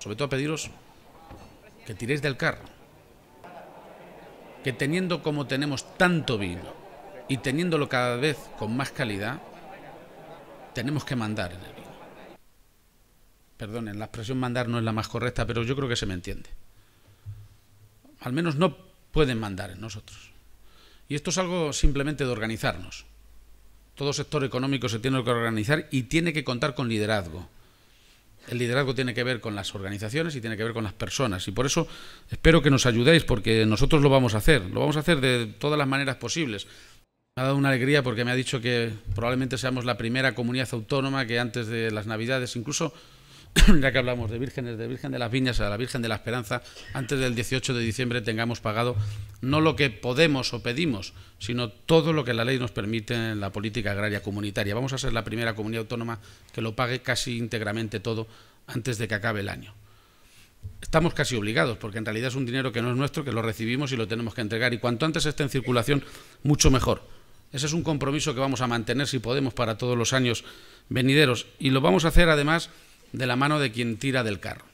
sobre todo a pediros que tiréis del carro. Que teniendo como tenemos tanto vino y teniéndolo cada vez con más calidad, tenemos que mandar en el vino. Perdonen, la expresión mandar no es la más correcta, pero yo creo que se me entiende. Al menos no pueden mandar en nosotros. Y esto es algo simplemente de organizarnos. Todo sector económico se tiene que organizar y tiene que contar con liderazgo el liderazgo tiene que ver con las organizaciones y tiene que ver con las personas. Y por eso espero que nos ayudéis, porque nosotros lo vamos a hacer, lo vamos a hacer de todas las maneras posibles. Me ha dado una alegría porque me ha dicho que probablemente seamos la primera comunidad autónoma que antes de las Navidades, incluso ya que hablamos de vírgenes, de Virgen de las Viñas a la Virgen de la Esperanza, antes del 18 de diciembre tengamos pagado no lo que podemos o pedimos, sino todo lo que la ley nos permite en la política agraria comunitaria. Vamos a ser la primera comunidad autónoma que lo pague casi íntegramente todo antes de que acabe el año. Estamos casi obligados, porque en realidad es un dinero que no es nuestro, que lo recibimos y lo tenemos que entregar. Y cuanto antes esté en circulación, mucho mejor. Ese es un compromiso que vamos a mantener, si podemos, para todos los años venideros. Y lo vamos a hacer, además, de la mano de quien tira del carro.